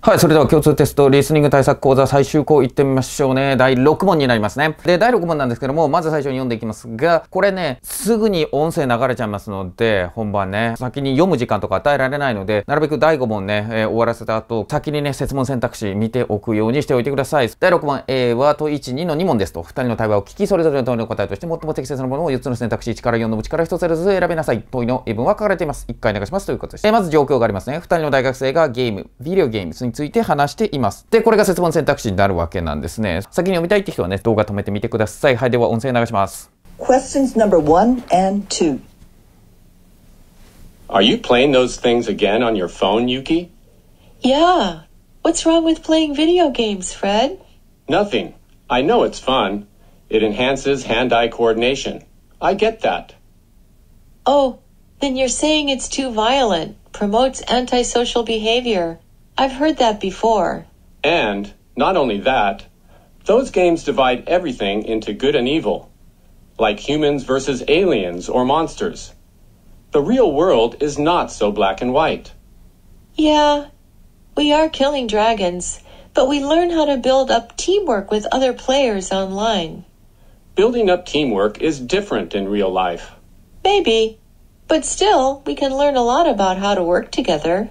はい、それでは共通テストリスニング対策講座最終項いってみましょうね。第6問になりますね。で、第6問なんですけども、まず最初に読んでいきますが、これね、すぐに音声流れちゃいますので、本番ね、先に読む時間とか与えられないので、なるべく第5問ね、えー、終わらせた後、先にね、設問選択肢見ておくようにしておいてください。第6問 A は、問1、2の2問ですと、2人の対話を聞き、それぞれの問いの答えとして、最も適切なものを4つの選択肢、1から4のうちから1つずつ選びなさい。問いの英文は書かれています。1回流しますということです。えー、まず状況がありますね。2人の大学生がゲーム、ビデオゲーム、ついて話しています。で、これが設問選択肢になるわけなんですね。先に読みたいって人はね、動画止めてみてください。はい、では音声流します。Questions number one and two. Are you playing those things again on your phone, Yuki? Yeah. What's wrong with playing video games, Fred? Nothing. I know it's fun. It enhances hand eye coordination. I get that. Oh, then you're saying it's too violent, promotes antisocial behavior, I've heard that before. And, not only that, those games divide everything into good and evil, like humans versus aliens or monsters. The real world is not so black and white. Yeah, we are killing dragons, but we learn how to build up teamwork with other players online. Building up teamwork is different in real life. Maybe, but still, we can learn a lot about how to work together.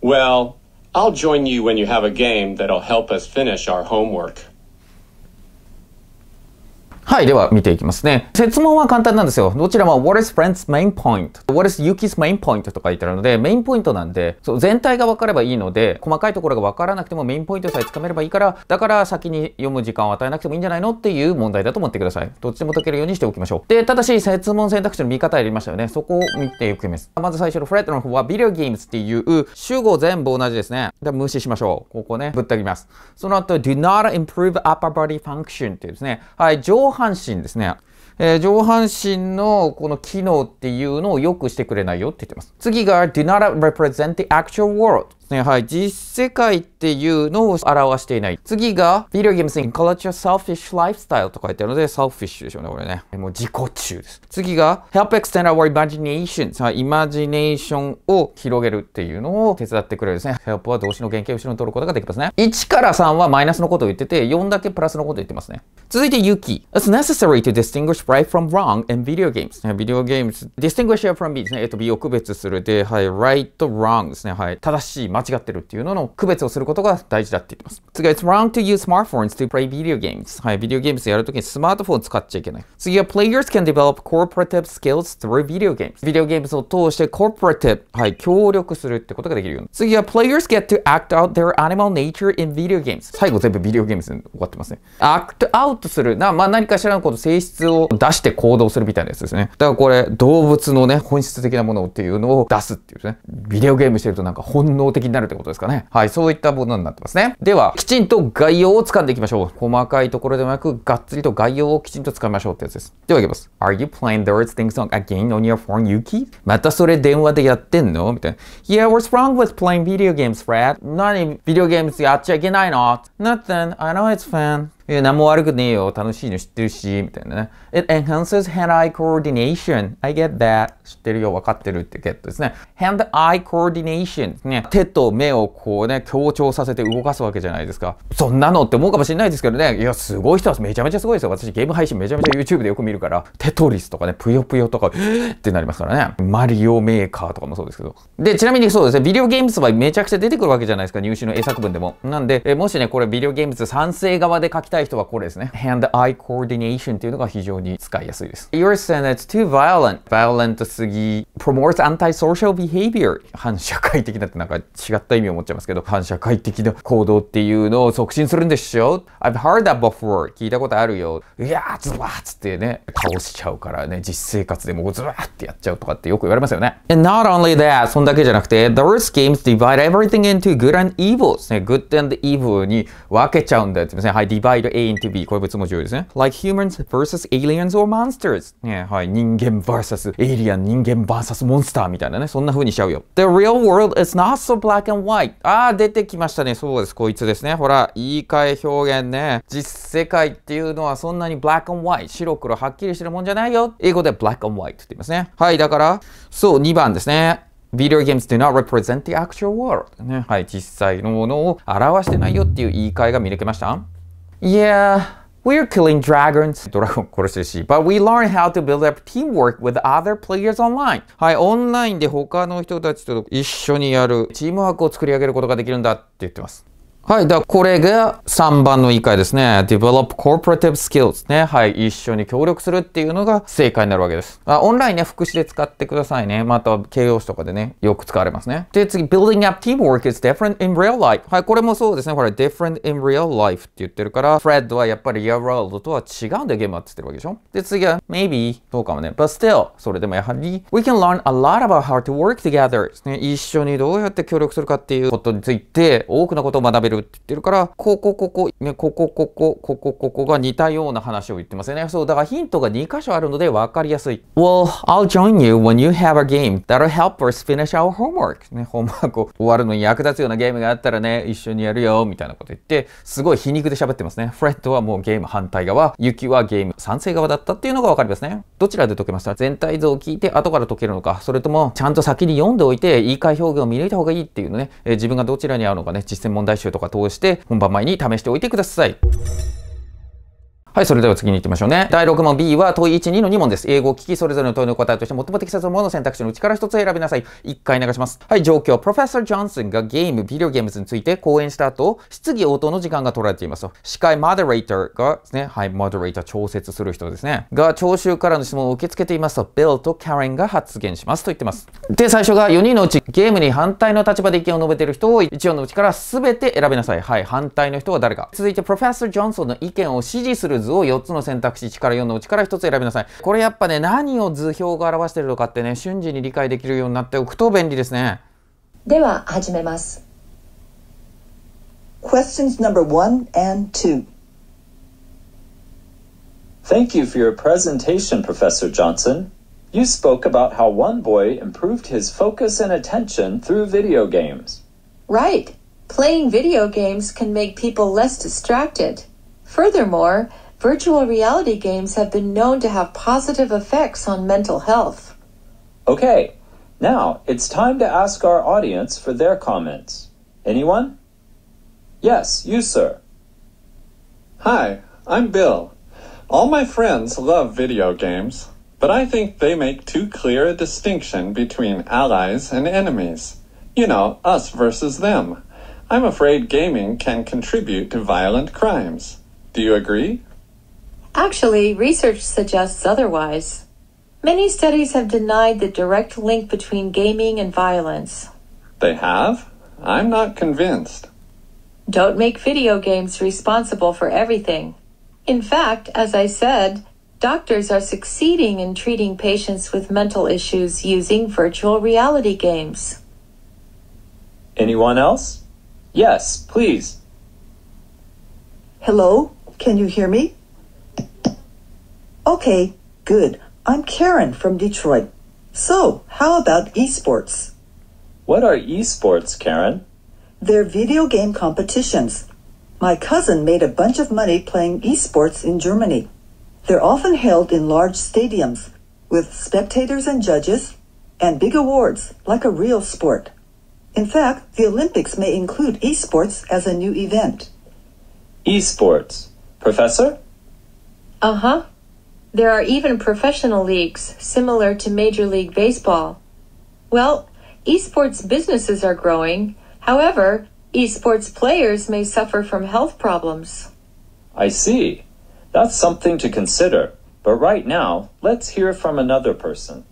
Well, I'll join you when you have a game that'll help us finish our homework. はい、では見ていきますね。説問は簡単なんですよ。どちらも What is Brent's main point?What is Yuki's main point? とか言ってるので、メインポイントなんで、そう全体が分かればいいので、細かいところが分からなくてもメインポイントさえつかめればいいから、だから先に読む時間を与えなくてもいいんじゃないのっていう問題だと思ってください。どっちでも解けるようにしておきましょう。で、ただし、説問選択肢の見方やりましたよね。そこを見ていきます。まず最初のフレットの方は、ビデオゲームズっていう主語全部同じですね。で、無視しましょう。ここね、ぶった切ります。その後、do not improve upper body function っていうですね。はい、上半身ですね。えー、上半身のこの機能っていうのを良くしてくれないよって言ってます。次が do not represent the actual world。はい。実世界っていうのを表していない。次が、ビデオゲ o g a m と書いてあるので、でしょうね、これね。もう自己中です。次が、さあ、イマジネーションを広げるっていうのを手伝ってくれるですね。Help は動詞の原型を後ろに取ることができますね。1から3はマイナスのことを言ってて、4だけプラスのことを言ってますね。続いて、ユキ。It's necessary to distinguish right from wrong in video g えと、美を区別するで、はい、right t wrong ですね。はい、正しい、違ってるっていうのの区別をすることが大事だって言ってます。次は It's wrong to use smartphones to play video games. はい、ビデオゲームやるときにスマートフォンを使っちゃいけない。次は Players can develop cooperative skills through video games. ビデオゲームを通して cooperative、はい、協力するってことができるよう次は Players get to act out their animal nature in video games. 最後全部ビデオゲームで終わってますね。act out する。な、まあ何かしらのこと性質を出して行動するみたいなやつですね。だからこれ動物のね、本質的なものっていうのを出すっていうね。ビデオゲームしてるとなんか本能的になるってことですかね。はい、そういったものになってますね。では、きちんと概要を掴んでいきましょう。細かいところでもなく、がっつりと概要をきちんと掴みましょうってやつです。では、いきます。Are you playing the Earth Thing Song again on your phone, Yuki? またそれ電話でやってんのみたいな。Yeah, what's wrong with playing video games, Fred? 何、ビデオゲームやっちゃいけないの ?Nothing, I know it's fun. え何も悪くねえよ、楽しいの知ってるし、みたいなね。It enhances hand-eye coordination. I get that. 知ってるよ、分かってるってゲットですね。hand-eye coordination ね。手と目をこうね、強調させて動かすわけじゃないですか。そんなのって思うかもしれないですけどね。いや、すごい人はめちゃめちゃすごいですよ。私ゲーム配信めちゃめちゃ YouTube でよく見るから、テトリスとかね、ぷよぷよとか、ってなりますからね。マリオメーカーとかもそうですけど。で、ちなみにそうですね、ビデオゲームズはめちゃくちゃ出てくるわけじゃないですか、入試の英作文でも。なんで、えもしね、これビデオゲームズ賛成側で書きたい人はこれですね。hand-eye coordination というのが非常に使いやすいです。You're saying it's too violent. violent すぎ。promotes antisocial behavior. 反社会的だってなんか違った意味を持っちゃいますけど、反社会的な行動っていうのを促進するんでしょ ?I've heard that before. 聞いたことあるよ。いやー、ズバーっつってね、倒しちゃうからね、実生活でもズバーってやっちゃうとかってよく言われますよね。And not only that, そんだけじゃなくて、those games divide everything into good and evil ですね。good and evil に分けちゃうんだよってですね。はい、divide divide A into B。これ別文字ですね。Like humans versus aliens or monsters。ね、はい。人間 vs エイリアン、人間 vs モンスターみたいなね。そんな風にしちゃうよ。The real world is not so black and white. あー、出てきましたね。そうです。こいつですね。ほら、言い換え表現ね。実世界っていうのはそんなに black and white。白黒はっきりしてるもんじゃないよ。英語で black and white って言いますね。はい。だから、そう、2番ですね。Video games do not represent the actual world. ね、はい、実際のものを表してないよっていう言い換えが見抜けました Yeah, we're killing dragons. ドラゴン殺してるし。But we learn how to build up teamwork with other players online. はい、オンラインで他の人たちと一緒にやるチームワークを作り上げることができるんだって言ってます。はい。でこれが3番の以下ですね。develop corporative skills ね。はい。一緒に協力するっていうのが正解になるわけです。あオンラインね、副詞で使ってくださいね。また、形容詞とかでね、よく使われますね。で、次、building up teamwork is different in real life. はい。これもそうですね。これ、different in real life って言ってるから、Fred はやっぱり your world とは違うんだよ、ゲームはって言ってるわけでしょ。で、次は、maybe そうかもね。but still それでもやはり、we can learn a lot about how to work together ですね。一緒にどうやって協力するかっていうことについて、多くのことを学べるるって言ってるから、ここ、ここ、ね、ここ、ここ、ここ、ここが似たような話を言ってますよね。そう、だからヒントが2箇所あるので分かりやすい。Well, I'll join you when you have a game that'll help us finish our homework. ね、ホームワークを終わるのに役立つようなゲームがあったらね、一緒にやるよ、みたいなこと言って、すごい皮肉で喋ってますね。フレッドはもうゲーム反対側、ユキはゲーム賛成側だったっていうのが分かりますね。どちらで解けました全体像を聞いて後から解けるのか、それともちゃんと先に読んでおいて、言い換え表現を見抜いた方がいいっていうのね、えー、自分がどちらに合うのかね、実践問題集とかか通して本番前に試しておいてください。はい、それでは次に行きましょうね。第6問 B は問い1、2の2問です。英語を聞き、それぞれの問いの答えとして最も適切なものの選択肢のうちから一つ選びなさい。一回流します。はい、状況。Professor Johnson がゲーム、ビデオゲームズについて講演した後、質疑応答の時間が取られています。司会、m デレーターがですね、はい、m デレーター調節する人ですね。が、聴衆からの質問を受け付けていますと、Bill と Karen が発言しますと言ってます。で、最初が4人のうちゲームに反対の立場で意見を述べている人を1音のうちから全て選びなさい。はい、反対の人は誰か。続いて、Professor Johnson の意見を支持する図を4つの選択肢1から4のうちから1つ選びなさいこれやっぱね何を図表が表しているのかってね瞬時に理解できるようになっておくと便利ですねでは始めます Questions number one and two Thank you for your presentation, Professor Johnson. You spoke about how one boy improved his focus and attention through video games. Right. Playing video games can make people less distracted. Furthermore, virtual reality games have been known to have positive effects on mental health. Okay, now it's time to ask our audience for their comments. Anyone? Yes, you, sir. Hi, I'm Bill. All my friends love video games, but I think they make too clear a distinction between allies and enemies. You know, us versus them. I'm afraid gaming can contribute to violent crimes. Do you agree? Actually, research suggests otherwise. Many studies have denied the direct link between gaming and violence. They have? I'm not convinced. Don't make video games responsible for everything. In fact, as I said, doctors are succeeding in treating patients with mental issues using virtual reality games. Anyone else? Yes, please. Hello, can you hear me? Okay, good. I'm Karen from Detroit. So, how about esports? What are esports, Karen? They're video game competitions. My cousin made a bunch of money playing esports in Germany. They're often held in large stadiums with spectators and judges and big awards like a real sport. In fact, the Olympics may include esports as a new event. Esports. Professor? Uh huh. There are even professional leagues similar to Major League Baseball. Well, esports businesses are growing. However, esports players may suffer from health problems. I see. That's something to consider. But right now, let's hear from another person.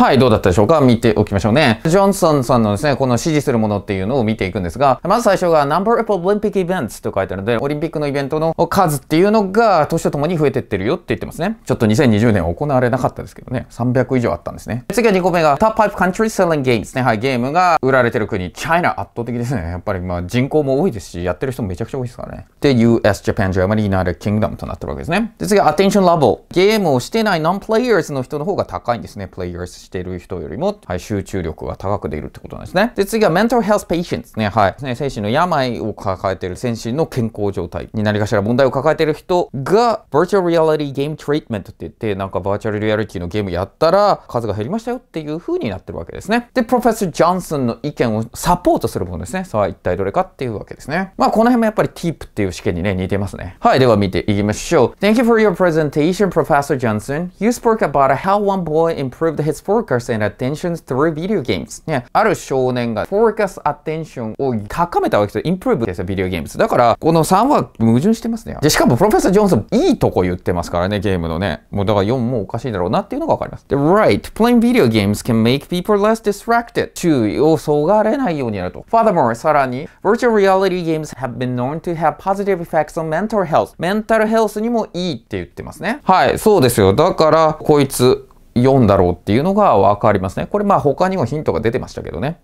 はい、どうだったでしょうか見ておきましょうね。ジョンソンさんのですね、この支持するものっていうのを見ていくんですが、まず最初が Number of Olympic Events と書いてあるので、オリンピックのイベントの数っていうのが、年とともに増えてってるよって言ってますね。ちょっと2020年行われなかったですけどね、300以上あったんですね。次は2個目が Top 5 Countries Selling Games ね。はい、ゲームが売られてる国、チャイナ圧倒的ですね。やっぱりまあ人口も多いですし、やってる人もめちゃくちゃ多いですからね。で、US、Japan、Germany、United Kingdom となってるわけですね。で、次は Attention Level。ゲームをしてない Non-Players の人の方が高いんですね、Players してる人よりも、はい、集中力が高くでるってことなんですね。で、次は mental health patients ね。はい。ね、精神の病を抱えている精神の健康状態に何かしら問題を抱えている人が、virtual reality game treatment って言って、なんかバーチャルリアリティのゲームやったら数が減りましたよっていう風になってるわけですね。で、プロフェッサー・ジョンソンの意見をサポートするものですね。さあ、一体どれかっていうわけですね。まあ、この辺もやっぱり TEEP っていう試験にね、似てますね。はい、では見ていきましょう。Thank you for your presentation, Professor Johnson. You spoke about how one boy improved his focus and attention through video games ね、ある少年が focus attention を高めたわけですよ。improve ですよ、video g a だから、この3は矛盾してますね。で、しかもプロフェッサー・ジョンソン、いいとこ言ってますからね、ゲームのね。もうだから4もおかしいだろうなっていうのがわかります。で、right, playing video games can make people less distracted. 注意をそがれないようになると。furthermore, さらに、virtual reality games have been known to have positive effects on mental health. メンタルヘルスにもいいって言ってますね。はい、そうですよ。だから、こいつ、4だろうっていうのがわかりますね。これまあ他にもヒントが出てましたけどね。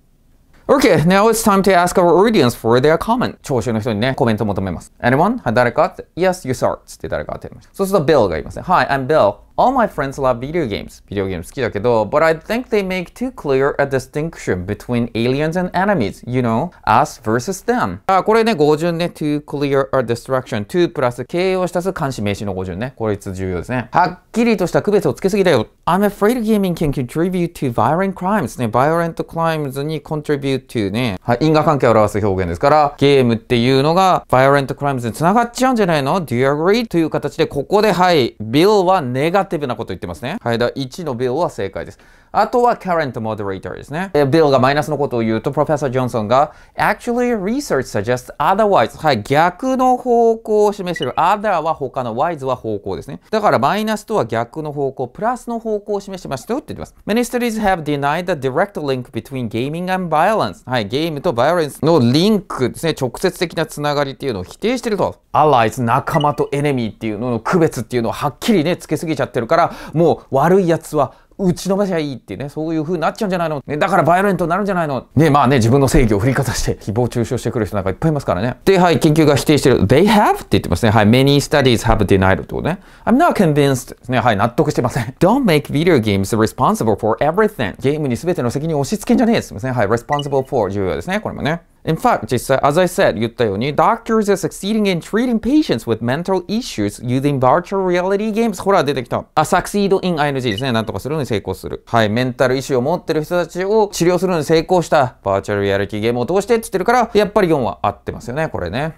Okay, now it's time to ask our audience for their comment. 聴衆の人にね、コメント求めます。Anyone? はい、誰か ?Yes, you saw. つって誰か当てました。そうすると Bill が言いますね。Hi, I'm Bill. All my friends love video games. ビデオゲーム好きだけど、but I think they make too clear a distinction between aliens and enemies, you know, us versus them. あ、これね、語順ね、too clear a distraction, to プラス形容したす監視名詞の語順ね。これいつ重要ですね。はっきりとした区別をつけすぎだよ。I'm afraid gaming can contribute to violent crimes ね。violent crimes に contribute to ね。はい、因果関係を表す表現ですから、ゲームっていうのが violent crimes につながっちゃうんじゃないの ?Do you agree? という形で、ここではい、Bill はネガティブなこと言ってますね。はい、だ1の秒は正解です。あとは current moderator ですね。ビルがマイナスのことを言うと、プロフェッサー・ジョンソンが actually research suggests otherwise はい、逆の方向を示している。other は他の wise は方向ですね。だからマイナスとは逆の方向、プラスの方向を示してますよっ言ってます。Many studies have denied the direct link between gaming and violence はい、ゲームとバイオレンスのリンクですね、直接的なつながりっていうのを否定していると。allies 仲間とエネミーっていうのの区別っていうのをはっきりね、つけすぎちゃってるから、もう悪いやつは打ち伸ばしゃいいっていうね、そういう風になっちゃうんじゃないの、ね、だからバイオレントになるんじゃないのね、まあね、自分の正義を振りかざして、誹 謗中傷してくる人なんかいっぱいいますからね。で、はい、研究が否定してる。They have? って言ってますね。はい、many studies have denied ってことね。I'm not convinced ですね。はい、納得してません。Don't make video games responsible for everything. ゲームに全ての責任を押し付けんじゃねえですん。はい、responsible for 重要ですね。これもね。In fact, as I said, 言ったように、doctors are succeeding in treating patients with mental issues using virtual reality games. ほら、出てきた。あ、succeed in ing ですね。なんとかするのに成功する。はい、メンタルイシューを持ってる人たちを治療するのに成功したバーチャルリアリティゲームを通してって言ってるから、やっぱり4は合ってますよね、これね。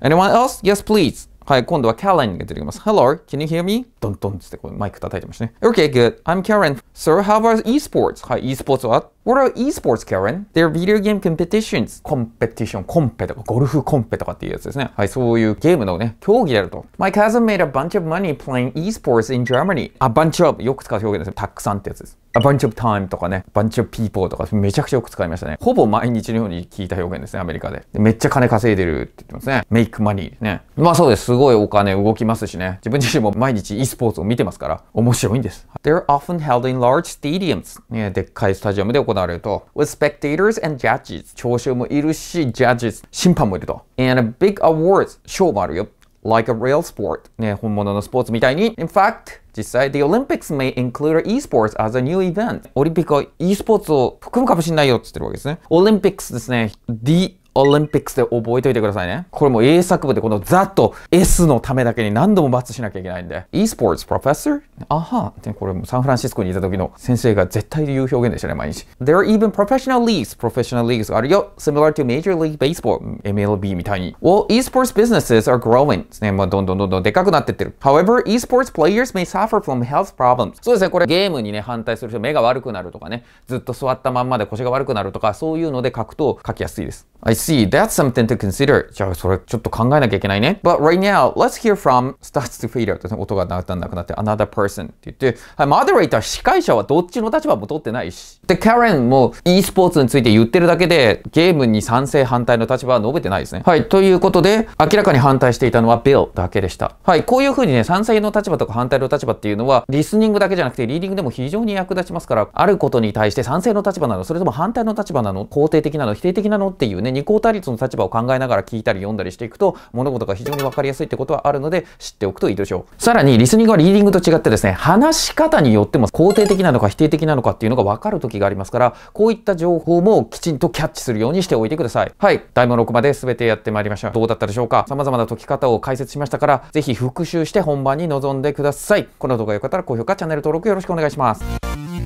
Anyone else? Yes, please. はい、今度は Karen が出てきます。Hello, can you hear me? ドンドンってこうマイク叩いてましたね。Okay, good. I'm Karen. Sir, how about esports? はい、esports は What are esports, Karen? They're video game competitions. コンペティション、コンペとか、ゴルフコンペとかっていうやつですね。はい、そういうゲームのね、競技であると。My cousin made a bunch of money playing esports in Germany. A bunch of よく使う表現ですね。たくさんってやつです。A bunch of time とかね、bunch of people とかめちゃくちゃよく使いましたね。ほぼ毎日のように聞いた表現ですね、アメリカで。でめっちゃ金稼いでるって言ってますね。make money ね。まあそうです。すごいお金動きますしね。自分自身も毎日 e s p o r t s を見てますから、面白いんです。They're often held in large stadiums. ね、でっかいスタジアムで行なると with spectators and judges 聴衆もいるし judges 審判もいると and big awards 賞もあるよ like a real sport ね本物のスポーツみたいに in fact 実際 the Olympics may include esports as a new event オリンピックは e スポーツを含むかもしれないよって言ってるわけですね Olympics ですね the オリンピックで覚えておいてくださいね。これも英作部でこのザと S のためだけに何度もバツしなきゃいけないんで。e スポーツプロフェッサーあはっこれもサンフランシスコにいた時の先生が絶対言う表現でしたね、毎日。There are even professional leagues, professional leagues があるよ。similar to major league baseball, MLB みたいに。Well, e スポーツ businesses are growing ですね。まあ、どんどんどんどんでかくなってってる。However, e スポーツ players may suffer from health problems. そうですね、これゲームにね、反対する人、目が悪くなるとかね、ずっと座ったままで腰が悪くなるとか、そういうので書くと書きやすいです。see. That's something to consider. じゃあ、それちょっと考えなきゃいけないね。But right now, let's hear from starts to fade out. 音がだんだんなくなって another person って言って、はい、moderator、司会者はどっちの立場も取ってないし。で、Karen も e スポーツについて言ってるだけで、ゲームに賛成反対の立場は述べてないですね。はい、ということで、明らかに反対していたのは Bill だけでした。はい、こういうふうにね、賛成の立場とか反対の立場っていうのは、リスニングだけじゃなくて、リーディングでも非常に役立ちますから、あることに対して賛成の立場なの、それとも反対の立場なの、肯定的なの、否定的なのっていうね、二項相対率の立場を考えながら聞いたり読んだりしていくと物事が非常に分かりやすいってことはあるので知っておくといいでしょうさらにリスニングはリーディングと違ってですね話し方によっても肯定的なのか否定的なのかっていうのが分かる時がありますからこういった情報もきちんとキャッチするようにしておいてくださいはい第6まで全てやってまいりましたどうだったでしょうか様々な解き方を解説しましたから是非復習して本番に臨んでくださいこの動画が良かったら高評価チャンネル登録よろしくお願いします